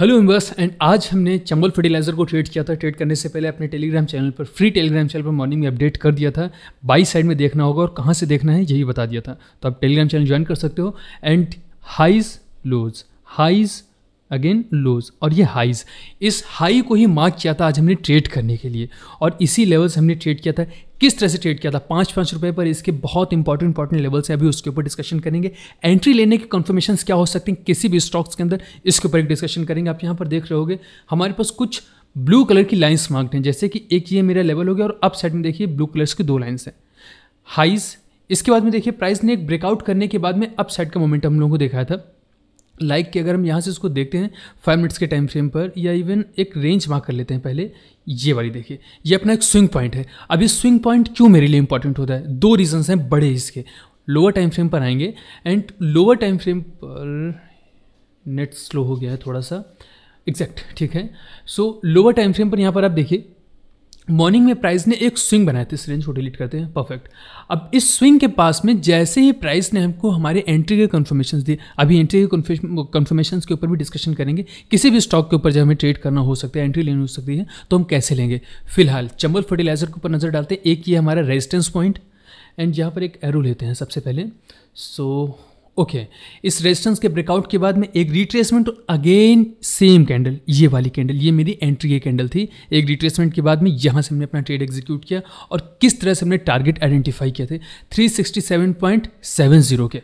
Hello inverse and आज हमने Chambal fertiliser को ट्रेड किया था ट्रेड करने से पहले अपने टेलीग्राम चैनल पर फ्री टेलीग्राम चैनल पर मॉर्निंग में अपडेट कर दिया था बाई साइड में देखना होगा और कहाँ से देखना है यही बता दिया था तो आप टेलीग्राम चैनल ज्वाइन कर सकते हो and highs lows highs again lows और ये हाइज इस हाई को ही मार्क किया था आज हमने ट्रेड करने के लिए और इसी लेवल से हमने ट्रेड किया था किस तरह से ट्रेड किया था पाँच पाँच रुपये पर इसके बहुत इंपॉर्टेंट इंपॉर्टेंट लेवल्स हैं अभी उसके ऊपर डिस्कशन करेंगे एंट्री लेने के कन्फर्मेशन क्या हो सकते हैं किसी भी स्टॉक्स के अंदर इसके ऊपर एक डिस्कशन करेंगे आप यहाँ पर देख रहे होगे हमारे पास कुछ ब्लू कलर की लाइन्स मार्क्ड हैं जैसे कि एक ये मेरा लेवल हो गया और अप साइड में देखिए ब्लू कलर्स की दो लाइन्स हैं हाइज इसके बाद में देखिए प्राइस ने एक ब्रेकआउट करने के बाद में अप साइड का मोमेंट हम लोगों को दिखाया था लाइक like कि अगर हम यहाँ से इसको देखते हैं फाइव मिनट्स के टाइम फ्रेम पर या इवन एक रेंज मार्क कर लेते हैं पहले ये वाली देखिए ये अपना एक स्विंग पॉइंट है अब ये स्विंग पॉइंट क्यों मेरे लिए इंपॉर्टेंट होता है दो रीजंस हैं बड़े इसके लोअर टाइम फ्रेम पर आएंगे एंड लोअर टाइम फ्रेम पर नेट स्लो हो गया है थोड़ा सा एग्जैक्ट ठीक है सो लोअर टाइम फ्रेम पर यहाँ पर आप देखिए मॉर्निंग में प्राइस ने एक स्विंग बनाया था इस रेंज को डिलीट करते हैं परफेक्ट अब इस स्विंग के पास में जैसे ही प्राइस ने हमको हमारे एंट्री के कन्फर्मेशन दिए अभी एंट्री के कन्फर्मेशन के ऊपर भी डिस्कशन करेंगे किसी भी स्टॉक के ऊपर जब हमें ट्रेड करना हो सकता है एंट्री लेनी हो सकती है तो हम कैसे लेंगे फिलहाल चंबल फर्टिलाइजर के ऊपर नज़र डालते हैं एक ये हमारा रेजिस्टेंस पॉइंट एंड यहाँ पर एक एरो लेते हैं सबसे पहले सो so, ओके okay. इस रेजिस्टेंस के ब्रेकआउट के बाद में एक रिट्रेसमेंट अगेन सेम कैंडल ये वाली कैंडल ये मेरी एंट्री की कैंडल थी एक रिट्रेसमेंट के बाद में यहाँ से हमने अपना ट्रेड एग्जीक्यूट किया और किस तरह से हमने टारगेट आइडेंटिफाई किया थे 367.70 के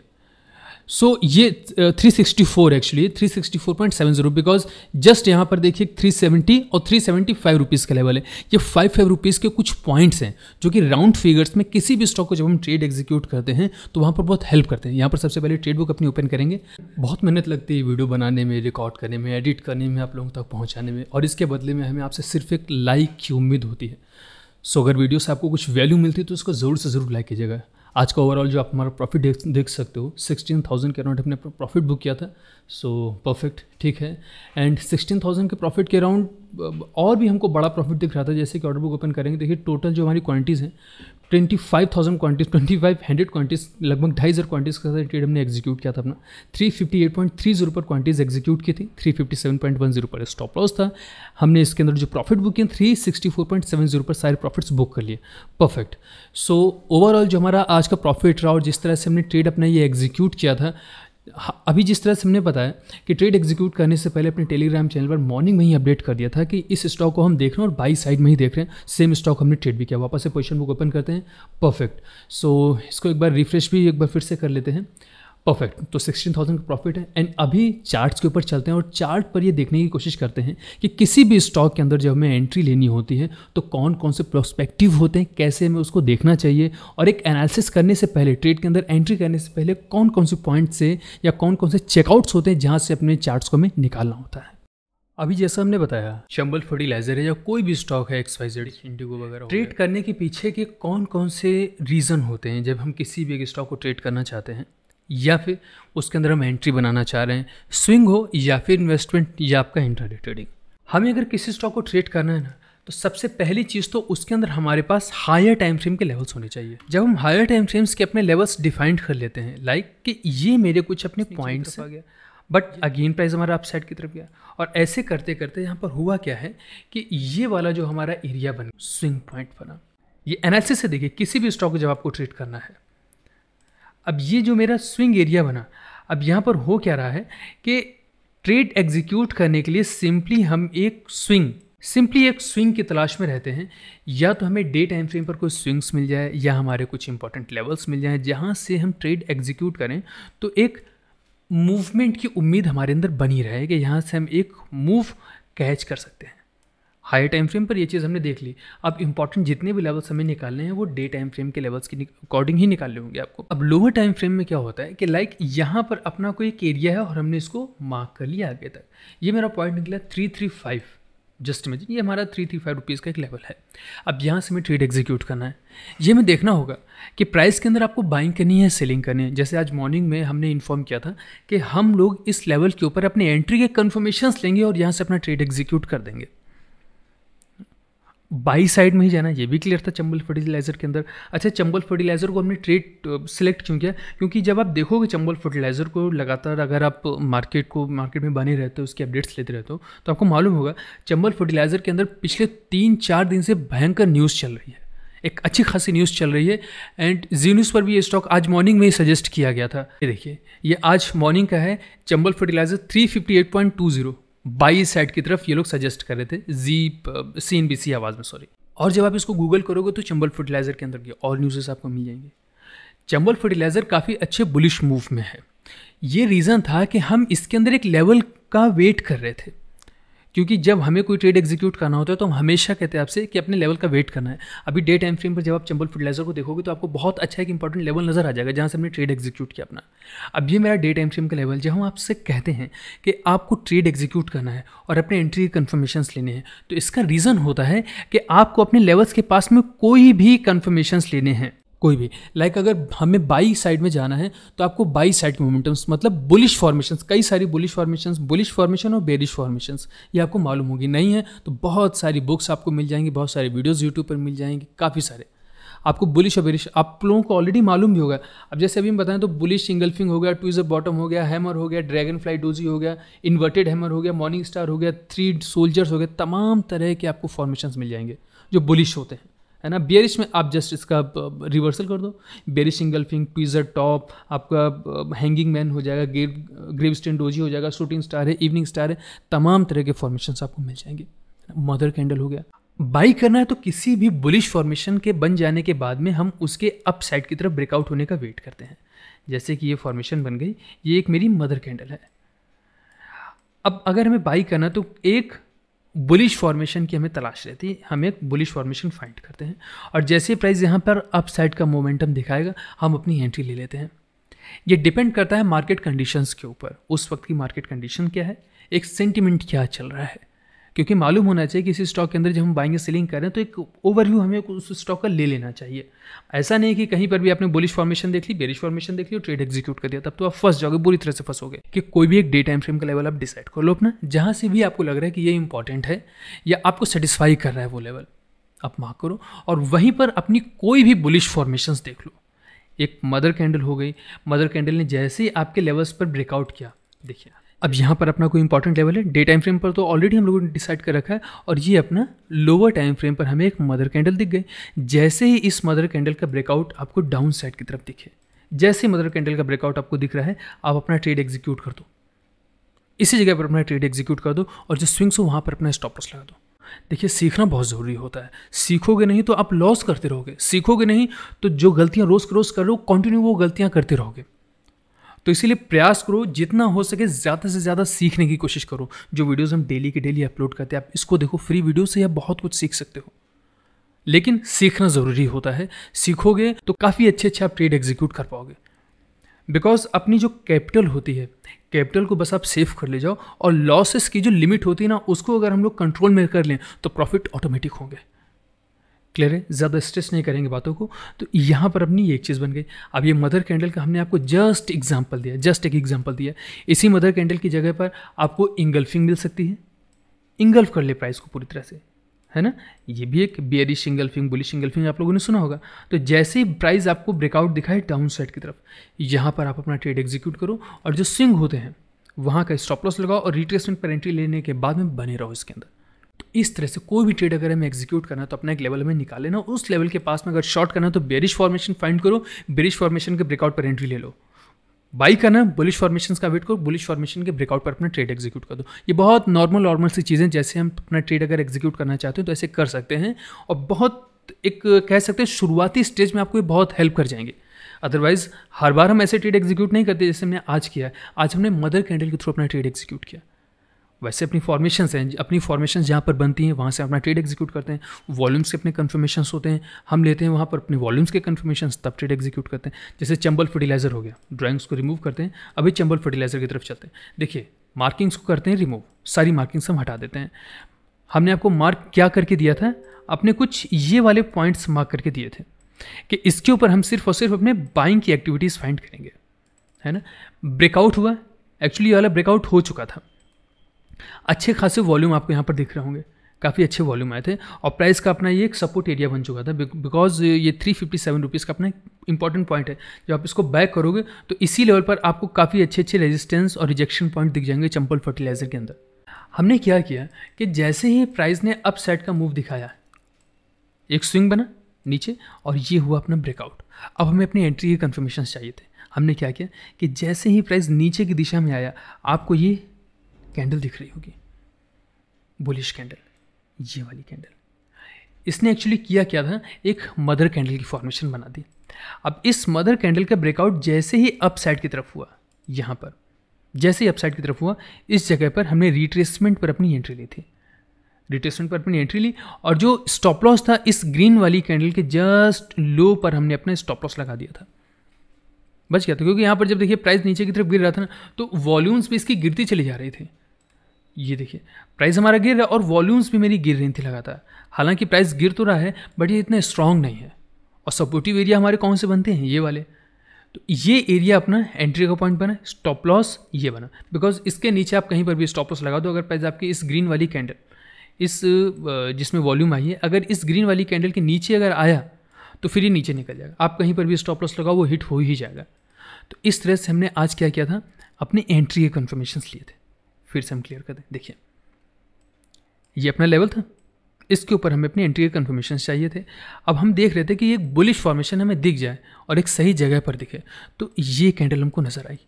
सो so, ये 364 एक्चुअली 364.70 बिकॉज जस्ट यहाँ पर देखिए 370 और 375 रुपीज़ का लेवल है ये फाइव फाइव रुपीज़ के कुछ पॉइंट्स हैं जो कि राउंड फिगर्स में किसी भी स्टॉक को जब हम ट्रेड एग्जीक्यूट करते हैं तो वहाँ पर बहुत हेल्प करते हैं यहाँ पर सबसे पहले ट्रेड बुक अपनी ओपन करेंगे बहुत मेहनत लगती है वीडियो बनाने में रिकॉर्ड करने में एडिट करने में आप लोगों तक पहुँचाने में और इसके बदले में हमें आपसे सिर्फ एक लाइक की उम्मीद होती है सो so, अगर वीडियो से आपको कुछ वैल्यू मिलती है तो उसको ज़रूर से ज़रूर लाइक कीजिएगा आज का ओवरऑल जो आप हमारा प्रॉफिट देख देख सकते हो सिक्सटीन थाउजेंड के अराउंड हमने प्रॉफिट बुक किया था सो परफेक्ट ठीक है एंड सिक्सटीन थाउजेंड के प्रॉफिट के अराउंड और भी हमको बड़ा प्रॉफिट दिख रहा था जैसे कि ऑर्डर बुक ओपन करेंगे देखिए टोटल जो हमारी क्वांटिटीज़ हैं twenty five thousand quantities twenty five hundred quantities लगभग ढाई हज़ार क्वान्टीज के साथ ट्रेड हमने एग्जीक्यूट किया था अपना three fifty eight point three zero पर क्वान्टीज एग्जीक्यूट की थी three fifty seven point one zero पर स्टॉप लॉस था हमने इसके अंदर जो प्रॉफिट बुक किए three sixty four point seven zero पर सारे प्रॉफिट्स बुक कर लिए परफेक्ट सो ओवरऑल जो हमारा आज का प्रॉफिट रहा और जिस तरह से हमने ट्रेड अपना ये एग्जीक्यूट किया था हाँ, अभी जिस तरह से हमने बताया कि ट्रेड एग्जीक्यूट करने से पहले अपने टेलीग्राम चैनल पर मॉर्निंग में ही अपडेट कर दिया था कि इस स्टॉक को हम देख रहे हैं और बाई साइड में ही देख रहे हैं सेम स्टॉक हमने ट्रेड भी किया वापस से पोजिशन बुक ओपन करते हैं परफेक्ट सो so, इसको एक बार रिफ्रेश भी एक बार फिर से कर लेते हैं परफेक्ट तो सिक्सटीन थाउजेंड का प्रॉफिट है एंड अभी चार्ट्स के ऊपर चलते हैं और चार्ट पर ये देखने की कोशिश करते हैं कि किसी भी स्टॉक के अंदर जब हमें एंट्री लेनी होती है तो कौन कौन से प्रोस्पेक्टिव होते हैं कैसे हमें उसको देखना चाहिए और एक एनालिसिस करने से पहले ट्रेड के अंदर एंट्री करने से पहले कौन कौन से पॉइंट से या कौन कौन से चेकआउट्स होते हैं जहाँ से अपने चार्ट्स को हमें निकालना होता है अभी जैसा हमने बताया शंबल फर्टिलाइजर है या कोई भी स्टॉक है एक्स इंडिगो वगैरह ट्रेड करने के पीछे के कौन कौन से रीज़न होते हैं जब हम किसी भी एक स्टॉक को ट्रेड करना चाहते हैं या फिर उसके अंदर हम एंट्री बनाना चाह रहे हैं स्विंग हो या फिर इन्वेस्टमेंट या आपका इंटर ट्रेडिंग हमें अगर किसी स्टॉक को ट्रेड करना है ना तो सबसे पहली चीज़ तो उसके अंदर हमारे पास हायर टाइम फ्रेम के लेवल्स होने चाहिए जब हम हायर टाइम फ्रेम्स के अपने लेवल्स डिफाइंड कर लेते हैं लाइक like कि ये मेरे कुछ अपने पॉइंट्स आ गया बट अगेन प्राइस हमारा अपसाइड की तरफ गया और ऐसे करते करते यहाँ पर हुआ क्या है कि ये वाला जो हमारा एरिया बना स्विंग पॉइंट बना ये एनालिसिस से देखिए किसी भी स्टॉक को जब आपको ट्रेड करना है अब ये जो मेरा स्विंग एरिया बना अब यहाँ पर हो क्या रहा है कि ट्रेड एग्जीक्यूट करने के लिए सिंपली हम एक स्विंग सिंपली एक स्विंग की तलाश में रहते हैं या तो हमें डे टाइम फ्रेम पर कोई स्विंग्स मिल जाए या हमारे कुछ इंपॉर्टेंट लेवल्स मिल जाए जहाँ से हम ट्रेड एग्जीक्यूट करें तो एक मूवमेंट की उम्मीद हमारे अंदर बनी रहे कि यहाँ से हम एक मूव कैच कर सकते हैं हाई टाइम फ्रेम पर ये चीज़ हमने देख ली अब इंपॉर्टेंट जितने भी लेवल्स हमें निकालने हैं वो डे टाइम फ्रेम के लेवल्स के अकॉर्डिंग ही निकालने होंगे आपको अब लोअर टाइम फ्रेम में क्या होता है कि लाइक like, यहाँ पर अपना कोई एक एरिया है और हमने इसको मार्क कर लिया आगे तक ये मेरा पॉइंट निकला three three five just imagine ये हमारा थ्री थ्री फाइव रुपीज़ का एक लेवल है अब यहाँ से हमें ट्रेड एग्जीक्यूट करना है ये हमें देखना होगा कि प्राइस के अंदर आपको बाइंग करनी है सेलिंग करनी है जैसे आज मॉर्निंग में हमने इन्फॉर्म किया था कि हम लोग इस लेवल के ऊपर अपने एंट्री के कन्फर्मेशन लेंगे और यहाँ से अपना ट्रेड एग्जीक्यूट कर देंगे बाई साइड में ही जाना ये भी क्लियर था चंबल फर्टिलाइज़र के अंदर अच्छा चंबल फर्टिलाइज़र को हमने ट्रेड सेलेक्ट क्यों किया क्योंकि जब आप देखोगे चंबल फर्टिलाइज़र को लगातार अगर आप मार्केट को मार्केट में बने रहते हो उसके अपडेट्स लेते रहते हो तो आपको मालूम होगा चंबल फर्टिलाइज़र के अंदर पिछले तीन चार दिन से भयंकर न्यूज़ चल रही है एक अच्छी खासी न्यूज़ चल रही है एंड जी न्यूज़ पर भी ये स्टॉक आज मॉर्निंग में ही सजेस्ट किया गया था ये देखिए ये आज मॉर्निंग का है Chambal fertiliser three fifty eight point two zero buy side की तरफ ये लोग सजेस्ट कर रहे थे जी सी एन बी सी आवाज़ में सॉरी और जब आप इसको गूगल करोगे तो चंबल फर्टिलाइज़र के अंदर के और न्यूज़ेस आपको मिल जाएंगे चंबल फर्टिलाइज़र काफ़ी अच्छे बुलिश मूव में है ये रीज़न था कि हम इसके अंदर एक लेवल का वेट कर रहे थे क्योंकि जब हमें कोई ट्रेड एग्जीक्यूट करना होता है तो हम हमेशा कहते हैं आपसे कि अपने लेवल का वेट करना है अभी डे टाइम फ्रेम पर जब आप चंबल फर्टिलाइजर को देखोगे तो आपको बहुत अच्छा एक इंपॉर्टेंट लेवल नजर आ जाएगा जहाँ से हमने ट्रेड एग्जीक्यूट किया अपना अब ये मेरा डे टाइम फ्रेम का लेवल जब हम आपसे कहते हैं कि आपको ट्रेड एग्जीक्यूट करना है और अपने एंट्री के कन्फर्मेशंस लेने हैं तो इसका रीज़न होता है कि आपको अपने लेवल्स के पास में कोई भी कन्फर्मेशंस लेने हैं कोई भी लाइक like अगर हमें बाई साइड में जाना है तो आपको बाई साइड के मोमेंटम्स मतलब बुलिश फॉर्मेशंस कई सारी बुलिश फॉर्मेशंस बुलिश फॉर्मेशन और बेरिश फॉर्मेशंस ये आपको मालूम होगी नहीं है तो बहुत सारी बुक्स आपको मिल जाएंगी बहुत सारे वीडियोज़ यूट्यूब पर मिल जाएंगे काफ़ी सारे आपको बुलिश और बेरिश आप लोगों को ऑलरेडी मालूम भी होगा अब जैसे अभी हम बताएं तो बुलिश इंगल्फिंग हो गया ट्विजर बॉटम हो गया हैमर हो गया ड्रैगन फ्लाई डोजी हो गया इन्वर्टेड हैमर हो गया मॉर्निंग स्टार हो गया थ्री सोल्जर्स हो गया तमाम तरह के आपको फॉर्मेशन मिल जाएंगे जो बुलिश होते हैं है ना बियरिश में आप जस्ट इसका रिवर्सल कर दो बियरिश इंगल्फिंग ट्वीज़र टॉप आपका हैंगिंग मैन हो जाएगा ग्रेव ग्रेव स्टेन हो जाएगा शूटिंग स्टार है इवनिंग स्टार है तमाम तरह के फॉर्मेशन आपको मिल जाएंगे मदर कैंडल हो गया बाई करना है तो किसी भी बुलिश फॉर्मेशन के बन जाने के बाद में हम उसके अप साइड की तरफ ब्रेकआउट होने का वेट करते हैं जैसे कि ये फॉर्मेशन बन गई ये एक मेरी मदर कैंडल है अब अगर हमें बाई करना तो एक बुलिश फॉर्मेशन की हमें तलाश रहती है हम एक बुलिश फॉर्मेशन फाइंड करते हैं और जैसे प्राइस यहाँ पर अपसाइड का मोमेंटम दिखाएगा हम अपनी एंट्री ले लेते हैं ये डिपेंड करता है मार्केट कंडीशंस के ऊपर उस वक्त की मार्केट कंडीशन क्या है एक सेंटिमेंट क्या चल रहा है क्योंकि मालूम होना चाहिए कि इसी स्टॉक के अंदर जब हम बाइंग या सेलिंग करें तो एक ओवरव्यू हमें उस स्टॉक का ले लेना चाहिए ऐसा नहीं कि कहीं पर भी आपने बुलिश फॉर्मेशन देख ली बेरिश फॉर्मेशन देख ली और ट्रेड एग्जीक्यूट कर दिया तब तो आप फंस जाओगे बुरी तरह से फंसोगे कि कोई भी एक डे टाइम फ्रेम का लेवल आप डिसाइड कर लो अपना जहाँ से भी आपको लग रहा है कि ये इंपॉर्टेंट है या आपको सेटिस्फाई कर रहा है वो लेवल आप मार्क करो और वहीं पर अपनी कोई भी बुलिश फॉर्मेशन देख लो एक मदर कैंडल हो गई मदर कैंडल ने जैसे ही आपके लेवल्स पर ब्रेकआउट किया देखिए अब यहाँ पर अपना कोई इंपॉर्टेंट लेवल है डे टाइम फ्रेम पर तो ऑलरेडी हम लोगों ने डिसाइड कर रखा है और ये अपना लोअर टाइम फ्रेम पर हमें एक मदर कैंडल दिख गई जैसे ही इस मदर कैंडल का ब्रेकआउट आपको डाउन साइड की तरफ दिखे जैसे ही मदर कैंडल का ब्रेकआउट आपको दिख रहा है आप अपना ट्रेड एग्जीक्यूट कर दो इसी जगह पर अपना ट्रेड एग्जीक्यूट कर दो और जो स्विंग्स हो वहाँ पर अपना स्टॉप लॉस लगा दो देखिए सीखना बहुत ज़रूरी होता है सीखोगे नहीं तो आप लॉस करते रहोगे सीखोगे नहीं तो जो गलतियाँ रोज़ रोज़ करो कंटिन्यू वो गलतियाँ करते रहोगे तो इसीलिए प्रयास करो जितना हो सके ज़्यादा से ज़्यादा सीखने की कोशिश करो जो वीडियोज़ हम डेली के डेली अपलोड करते हैं आप इसको देखो फ्री वीडियो से आप बहुत कुछ सीख सकते हो लेकिन सीखना ज़रूरी होता है सीखोगे तो काफ़ी अच्छे अच्छे आप ट्रेड एग्जीक्यूट कर पाओगे बिकॉज अपनी जो कैपिटल होती है कैपिटल को बस आप सेव कर ले जाओ और लॉसेस की जो लिमिट होती है ना उसको अगर हम लोग कंट्रोल में कर लें तो प्रॉफिट ऑटोमेटिक होंगे क्लियर है ज़्यादा स्ट्रेस नहीं करेंगे बातों को तो यहाँ पर अपनी एक चीज़ बन गई अब ये मदर कैंडल का हमने आपको जस्ट एग्जाम्पल दिया जस्ट एक एग्जाम्पल दिया इसी मदर कैंडल की जगह पर आपको इंगल्फिंग मिल सकती है इंगल्फ कर ले प्राइस को पूरी तरह से है ना ये भी एक बियरिश इंगल्फिंग बुलिश इंगल्फिंग आप लोगों ने सुना होगा तो जैसे ही प्राइस आपको ब्रेकआउट दिखाए डाउन साइड की तरफ यहाँ पर आप अपना ट्रेड एग्जीक्यूट करो और जो स्विंग होते हैं वहाँ का स्टॉप लॉस लगाओ और रिट्रेसमेंट पर एंट्री लेने के बाद में बने रहो इसके अंदर तो इस तरह से कोई भी ट्रेड अगर हमें एग्जीक्यूट करना है तो अपना एक लेवल में निकाल लेना उस लेवल के पास में अगर शॉर्ट करना है तो बेरिश फॉर्मेशन फाइंड करो बेरिश फॉर्मेशन के ब्रेकआउट पर एंट्री ले लो बाई करना बुलिश फॉर्मेशन का वेट करो बुलिश फॉर्मेशन के ब्रेकआउट पर अपना ट्रेड एग्जीक्यूट कर दो ये बहुत नॉर्मल नॉर्मल सी चीज़ें जैसे हम अपना ट्रेड अगर एग्जीक्यूट करना चाहते हैं तो ऐसे कर सकते हैं और बहुत एक कह सकते हैं शुरुआती स्टेज में आपको ये बहुत हेल्प कर जाएंगे अदरवाइज हर बार हम ऐसे ट्रेड एग्जीक्यूट नहीं करते जैसे हमने आज किया आज हमने मदर कैंडल के थ्रू अपना ट्रेड एग्जीक्यूट किया वैसे अपनी फॉर्मेशंस हैं अपनी फॉर्मेशंस जहाँ पर बनती हैं वहाँ से अपना ट्रेड एग्जीक्यूट करते हैं वॉल्यूम्स के अपने कन्फर्मेशंस होते हैं हम लेते हैं वहाँ पर अपने वॉल्यूम्स के कन्फर्मेशन तब ट्रेड एग्जीक्यूट करते हैं जैसे चंबल फर्टिलाइजर हो गया ड्राइंग्स को रिमूव करते हैं अभी चंबल फर्टिलाइजर की तरफ चलते हैं देखिए मार्किंग्स को करते हैं रिमूव सारी मार्किंग्स हम हटा देते हैं हमने आपको मार्क क्या करके दिया था अपने कुछ ये वाले पॉइंट्स मार्क करके दिए थे कि इसके ऊपर हम सिर्फ और सिर्फ अपने बाइंग की एक्टिविटीज़ फाइंड करेंगे है ना ब्रेकआउट हुआ एक्चुअली ये वाला ब्रेकआउट हो चुका था अच्छे खासे वॉल्यूम आपको यहाँ पर दिख रहे होंगे काफ़ी अच्छे वॉल्यूम आए थे और प्राइस का अपना ये एक सपोर्ट एरिया बन चुका था बिकॉज ये थ्री फिफ्टी सेवन रुपीज़ का अपना इंपॉर्टेंट पॉइंट है जब आप इसको बैक करोगे तो इसी लेवल पर आपको काफ़ी अच्छे अच्छे रेजिस्टेंस और रिजेक्शन पॉइंट दिख जाएंगे चंपल फर्टिलाइजर के अंदर हमने क्या किया कि जैसे ही प्राइस ने अप का मूव दिखाया एक स्विंग बना नीचे और ये हुआ अपना ब्रेकआउट अब हमें अपनी एंट्री के कन्फर्मेशन चाहिए थे हमने क्या किया कि जैसे ही प्राइस नीचे की दिशा में आया आपको ये कैंडल दिख रही होगी बुलिश कैंडल ये वाली कैंडल इसने एक्चुअली किया क्या था एक मदर कैंडल की फॉर्मेशन बना दी अब इस मदर कैंडल का ब्रेकआउट जैसे ही अप साइड की तरफ हुआ यहाँ पर जैसे ही अप साइड की तरफ हुआ इस जगह पर हमने रिट्रेसमेंट पर अपनी एंट्री ली थी रिट्रेसमेंट पर अपनी एंट्री ली और जो स्टॉप लॉस था इस ग्रीन वाली कैंडल के जस्ट लो पर हमने अपना स्टॉप लॉस लगा दिया था बच गया था क्योंकि यहाँ पर जब देखिए प्राइस नीचे की तरफ गिर रहा था ना तो वॉल्यूम्स भी इसकी गिरती चली जा रही थी ये देखिए प्राइस हमारा गिर रहा है और वॉल्यूम्स भी मेरी गिर रही थी लगातार हालांकि प्राइस गिर तो रहा है बट ये इतना स्ट्रांग नहीं है और सपोर्टिव एरिया हमारे कौन से बनते हैं ये वाले तो ये एरिया अपना एंट्री का पॉइंट बना स्टॉप लॉस ये बना बिकॉज इसके नीचे आप कहीं पर भी स्टॉप लॉस लगा दो अगर प्राइस आपकी इस ग्रीन वाली कैंडल इस जिसमें वॉल्यूम आई है अगर इस ग्रीन वाली कैंडल के नीचे अगर आया तो फिर ये नीचे निकल जाएगा आप कहीं पर भी स्टॉप लॉस लगाओ वो हिट हो ही जाएगा तो इस तरह से हमने आज क्या किया था अपने एंट्री के कन्फर्मेशन लिए थे फिर से हम क्लियर कर दें देखिए ये अपना लेवल था इसके ऊपर हमें अपनी एंट्री के कन्फर्मेशन चाहिए थे अब हम देख रहे थे कि एक बुलिश फॉर्मेशन हमें दिख जाए और एक सही जगह पर दिखे तो ये कैंडल हमको नज़र आई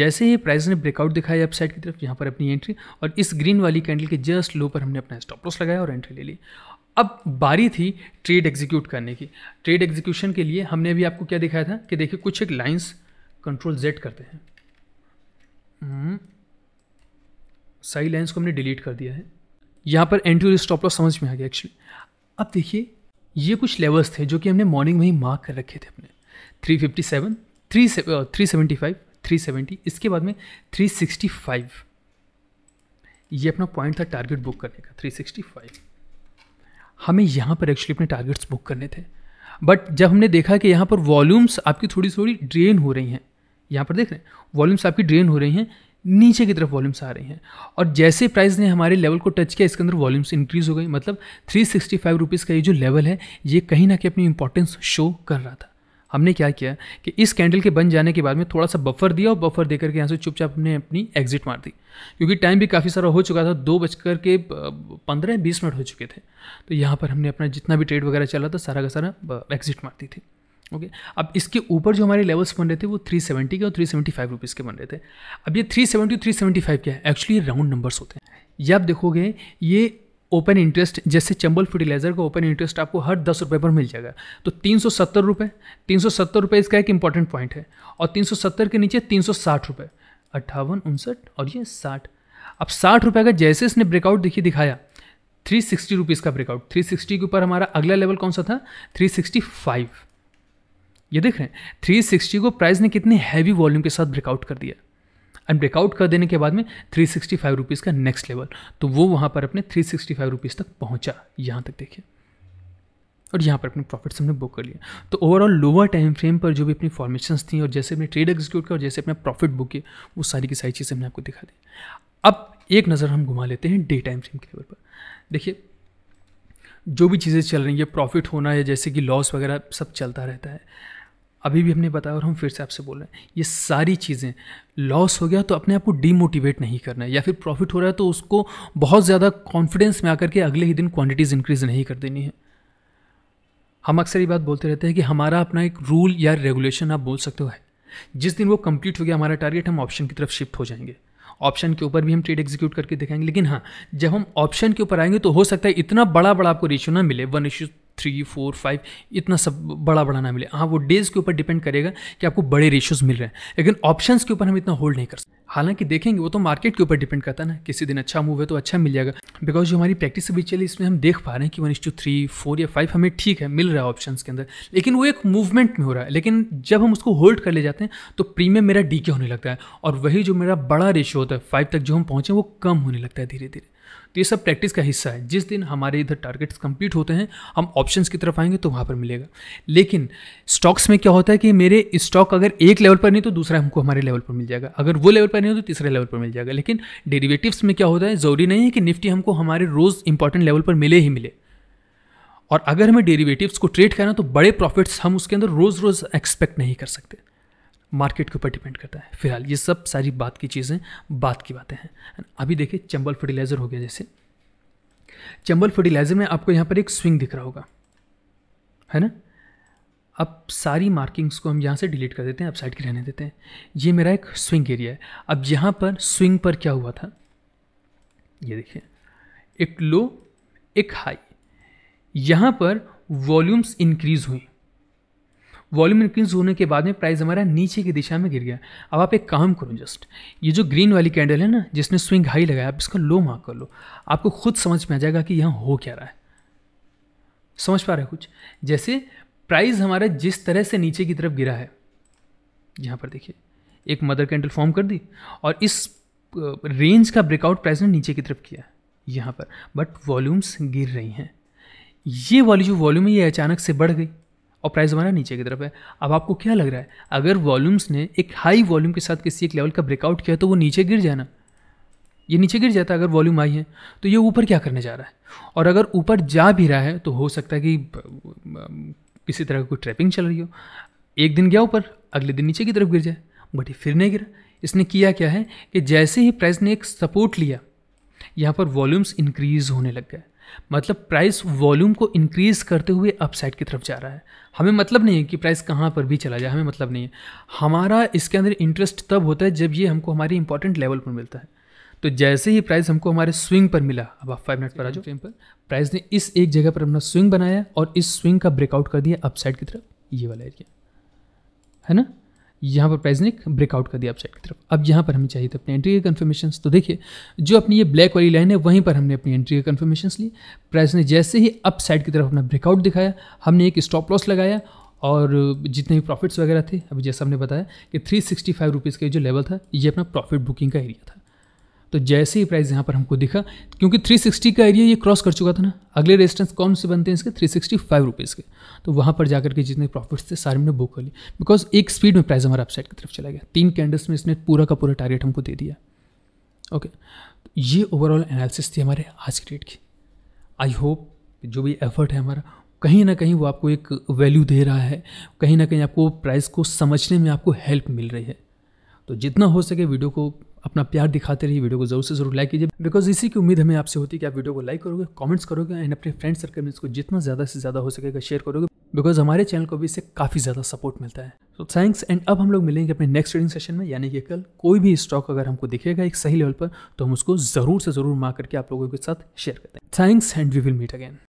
जैसे ही प्राइस ने ब्रेकआउट दिखाया अपसाइड की तरफ यहाँ पर अपनी एंट्री और इस ग्रीन वाली कैंडल के जस्ट लो पर हमने अपना स्टॉप लॉस लगाया और एंट्री ले ली अब बारी थी ट्रेड एग्जीक्यूट करने की ट्रेड एग्जीक्यूशन के लिए हमने अभी आपको क्या दिखाया था कि देखिए कुछ एक लाइंस कंट्रोल जेड करते हैं हम्म, सारी लाइन्स को हमने डिलीट कर दिया है यहाँ पर एंट्री स्टॉप लॉस समझ में आ गया एक्चुअली अब देखिए ये कुछ लेवल्स थे जो कि हमने मॉर्निंग में ही मार्क कर रखे थे अपने 357, 375, 370 इसके बाद में 365 ये अपना पॉइंट था टारगेट बुक करने का 365 हमें यहाँ पर एक्चुअली अपने टारगेट्स बुक करने थे बट जब हमने देखा कि यहाँ पर वॉल्यूम्स आपकी थोड़ी थोड़ी ड्रेन हो रही हैं यहाँ पर देख रहे हैं वॉल्यूम्स आपकी ड्रेन हो रही हैं नीचे की तरफ वॉल्यूम्स आ रही हैं और जैसे प्राइस ने हमारे लेवल को टच किया इसके अंदर वॉल्यूम्स इंक्रीज़ हो गई मतलब थ्री सिक्सटी फाइव रुपीज़ का ये जो लेवल है ये कहीं ना कहीं अपनी इंपॉर्टेंस शो कर रहा था हमने क्या किया कि इस कैंडल के बन जाने के बाद में थोड़ा सा बफर दिया और बफर देकर के यहाँ से चुपचाप हमने अपनी एग्जिट मार दी क्योंकि टाइम भी काफ़ी सारा हो चुका था दो बज कर के पंद्रह बीस मिनट हो चुके थे तो यहाँ पर हमने अपना जितना भी ट्रेड वगैरह चला था सारा का सारा एग्जिट मार दी थी ओके okay. अब इसके ऊपर जो हमारे लेवल्स बन रहे थे वो 370 के और 375 सेवेंटी के बन रहे थे अब ये 370 375 क्या है एक्चुअली राउंड नंबर्स होते हैं ये आप देखोगे ये ओपन इंटरेस्ट जैसे चंबल फर्टिलाइजर का ओपन इंटरेस्ट आपको हर दस रुपये पर मिल जाएगा तो तीन सौ सत्तर रुपये तीन सौ सत्तर रुपये इसका एक इंपॉर्टेंट पॉइंट है और तीन सौ सत्तर के नीचे तीन सौ साठ रुपये अट्ठावन उनसठ और ये साठ अब साठ रुपये का जैसे इसने ब्रेकआउट देखिए दिखाया थ्री सिक्सटी रुपीज़ का ब्रेकआउट थ्री सिक्सटी के ऊपर हमारा अगला लेवल कौन सा था थ्री सिक्सटी फाइव ये देख रहे हैं 360 को प्राइस ने कितने हैवी वॉल्यूम के साथ ब्रेकआउट कर दिया एंड ब्रेकआउट कर देने के बाद में थ्री सिक्सटी फाइव रुपीज़ का नेक्स्ट लेवल तो वो वहाँ पर अपने थ्री सिक्सटी फाइव रुपीज़ तक पहुँचा यहाँ तक देखिए और यहाँ पर अपने प्रॉफिट्स हमने बुक कर लिया तो ओवरऑल लोअर टाइम फ्रेम पर जो भी अपनी फॉर्मेशन थी और जैसे अपने ट्रेड एग्जीक्यूट किया और जैसे अपना प्रॉफिट बुक किया वो सारी की सारी चीज़ें हमने आपको दिखा दी अब एक नज़र हम घुमा लेते हैं डे टाइम फ्रेम के लेवल पर देखिए जो भी चीज़ें चल रही हैं प्रॉफिट होना है जैसे कि लॉस वगैरह सब चलता रहता है अभी भी हमने बताया और हम फिर से आपसे बोल रहे हैं ये सारी चीज़ें लॉस हो गया तो अपने आप को डीमोटिवेट नहीं करना है या फिर प्रॉफिट हो रहा है तो उसको बहुत ज़्यादा कॉन्फिडेंस में आकर के अगले ही दिन क्वांटिटीज़ इंक्रीज़ नहीं कर देनी है हम अक्सर ये बात बोलते रहते हैं कि हमारा अपना एक रूल या रेगुलेशन आप बोल सकते हो है जिस दिन वो कंप्लीट हो गया हमारा टारगेट हम ऑप्शन की तरफ शिफ्ट हो जाएंगे ऑप्शन के ऊपर भी हम ट्रेड एग्जीक्यूट करके दिखाएंगे लेकिन हाँ जब हम ऑप्शन के ऊपर आएंगे तो हो सकता है इतना बड़ा बड़ा आपको रेशियो ना मिले one is to three four five इतना सब बड़ा बड़ा ना मिले हाँ वो डेज के ऊपर डिपेंड करेगा कि आपको बड़े रेशियोज मिल रहे हैं लेकिन ऑप्शन के ऊपर हम इतना होल्ड नहीं कर सकते हालांकि देखेंगे वो तो मार्केट के ऊपर डिपेंड करता है ना किसी दिन अच्छा मूव है तो अच्छा मिल जाएगा बिकॉज जो हमारी प्रैक्टिस अभी चली इसमें हम देख पा रहे हैं कि one is to three four या फाइव हमें ठीक है मिल रहा है ऑप्शन के अंदर लेकिन वो एक मूवमेंट में हो रहा है लेकिन जब हम उसको होल्ड कर ले जाते हैं तो प्रीमियम मेरा डी होने लगता है और वही जो मेरा बड़ा रेशियो होता है फाइव तक जो हम पहुँचे वो कम होने लगता है धीरे धीरे तो ये सब प्रैक्टिस का हिस्सा है जिस दिन हमारे इधर टारगेट्स कंप्लीट होते हैं हम ऑप्शंस की तरफ आएंगे तो वहाँ पर मिलेगा लेकिन स्टॉक्स में क्या होता है कि मेरे स्टॉक अगर एक लेवल पर नहीं तो दूसरा हमको हमारे लेवल पर मिल जाएगा अगर वो लेवल पर नहीं हो तो तीसरे लेवल पर मिल जाएगा लेकिन डेरिवेटिव्स में क्या होता है ज़रूरी नहीं है कि निफ्टी हमको हमारे रोज़ इंपॉर्टेंट लेवल पर मिले ही मिले और अगर हमें डेरिवेटिव्स को ट्रेड करना तो बड़े प्रॉफिट्स हम उसके अंदर रोज़ रोज़ एक्सपेक्ट नहीं कर सकते मार्केट के ऊपर डिपेंड करता है फिलहाल ये सब सारी बात की चीज़ें बात की बातें हैं अभी देखिए चंबल फर्टिलाइज़र हो गया जैसे चंबल फर्टिलाइज़र में आपको यहाँ पर एक स्विंग दिख रहा होगा है ना अब सारी मार्किंग्स को हम यहाँ से डिलीट कर देते हैं अब साइड की रहने देते हैं ये मेरा एक स्विंग एरिया है अब यहाँ पर स्विंग पर क्या हुआ था ये देखिए एक लो एक हाई यहाँ पर वॉल्यूम्स इंक्रीज हुई वॉल्यूम इंक्रीज होने के बाद में प्राइस हमारा नीचे की दिशा में गिर गया अब आप एक काम करो जस्ट ये जो ग्रीन वाली कैंडल है ना जिसने स्विंग हाई लगाया आप इसका लो मार्क कर लो आपको खुद समझ में आ जाएगा कि यहाँ हो क्या रहा है समझ पा रहे कुछ जैसे प्राइस हमारा जिस तरह से नीचे की तरफ गिरा है यहाँ पर देखिए एक मदर कैंडल फॉर्म कर दी और इस रेंज का ब्रेकआउट प्राइस ने नीचे की तरफ किया यहाँ पर बट वॉल्यूम्स गिर रही हैं ये वाली जो वॉल्यूम है ये अचानक से बढ़ गई और प्राइस हमारा नीचे की तरफ है अब आपको क्या लग रहा है अगर वॉल्यूम्स ने एक हाई वॉल्यूम के साथ किसी एक लेवल का ब्रेकआउट किया तो वो नीचे गिर जाना ये नीचे गिर जाता है अगर वॉल्यूम आई है तो ये ऊपर क्या करने जा रहा है और अगर ऊपर जा भी रहा है तो हो सकता है कि किसी तरह की कोई ट्रैपिंग चल रही हो एक दिन गया ऊपर अगले दिन नीचे की तरफ गिर जाए बट ये फिर नहीं गिरा इसने किया क्या है कि जैसे ही प्राइस ने एक सपोर्ट लिया यहाँ पर वॉल्यूम्स इंक्रीज होने लग गए मतलब प्राइस वॉल्यूम को इंक्रीज करते हुए अपसाइड की तरफ जा रहा है हमें मतलब नहीं है कि प्राइस कहाँ पर भी चला जाए हमें मतलब नहीं है हमारा इसके अंदर इंटरेस्ट तब होता है जब ये हमको हमारे इंपॉर्टेंट लेवल पर मिलता है तो जैसे ही प्राइस हमको हमारे स्विंग पर मिला अब आप फाइव मिनट पर आ जाओ टाइम पर प्राइस ने इस एक जगह पर अपना स्विंग बनाया और इस स्विंग का ब्रेकआउट कर दिया अपसाइड की तरफ ये वाला एरिया है ना यहाँ पर प्राइस ने ब्रेकआउट कर दिया अपसाइड की तरफ अब यहाँ पर हमें चाहिए था अपनी एंट्री के कन्फर्मेशन तो देखिए जो अपनी ये ब्लैक वाली लाइन है वहीं पर हमने अपनी एंट्री के कन्फर्मेशन ली प्राइस ने जैसे ही अपसाइड की तरफ अपना ब्रेकआउट दिखाया हमने एक स्टॉप लॉस लगाया और जितने भी प्रॉफिट्स वगैरह थे अभी जैसा हमने बताया कि थ्री सिक्सटी फाइव रुपीज़ का जो लेवल था ये अपना प्रॉफिट बुकिंग का एरिया था तो जैसे ही प्राइस यहाँ पर हमको दिखा क्योंकि 360 का एरिया ये क्रॉस कर चुका था ना अगले रेजिस्टेंस कौन से बनते हैं इसके थ्री सिक्सटी फाइव रुपीज़ के तो वहाँ पर जाकर के जितने प्रॉफिट्स थे सारे हमने बुक कर लिए बिकॉज एक स्पीड में प्राइस हमारा अपसाइड की तरफ चला गया तीन कैंडल्स में इसने पूरा का पूरा टारगेट हमको दे दिया ओके तो ये ओवरऑल एनालिसिस थी हमारे आज की डेट की आई होप जो भी एफर्ट है हमारा कहीं ना कहीं वो आपको एक वैल्यू दे रहा है कहीं ना कहीं आपको प्राइस को समझने में आपको हेल्प मिल रही है तो जितना हो सके वीडियो को अपना प्यार दिखाते रहिए वीडियो को जरूर से जरूर लाइक कीजिए बिकॉज इसी की उम्मीद हमें आपसे होती है कि आप वीडियो को लाइक करोगे कमेंट्स करोगे एंड अपने फ्रेंड सर्कल में इसको जितना ज़्यादा से ज़्यादा हो सकेगा शेयर करोगे बिकॉज हमारे चैनल को भी इससे काफ़ी ज़्यादा सपोर्ट मिलता है तो थैंक्स एंड अब हम लोग मिलेंगे अपने नेक्स्ट ट्रेडिंग सेशन में यानी कि कल कोई भी स्टॉक अगर हमको दिखेगा एक सही लेवल पर तो हम उसको ज़रूर से ज़रूर मार करके आप लोगों के साथ शेयर करते हैं thanks and we will meet again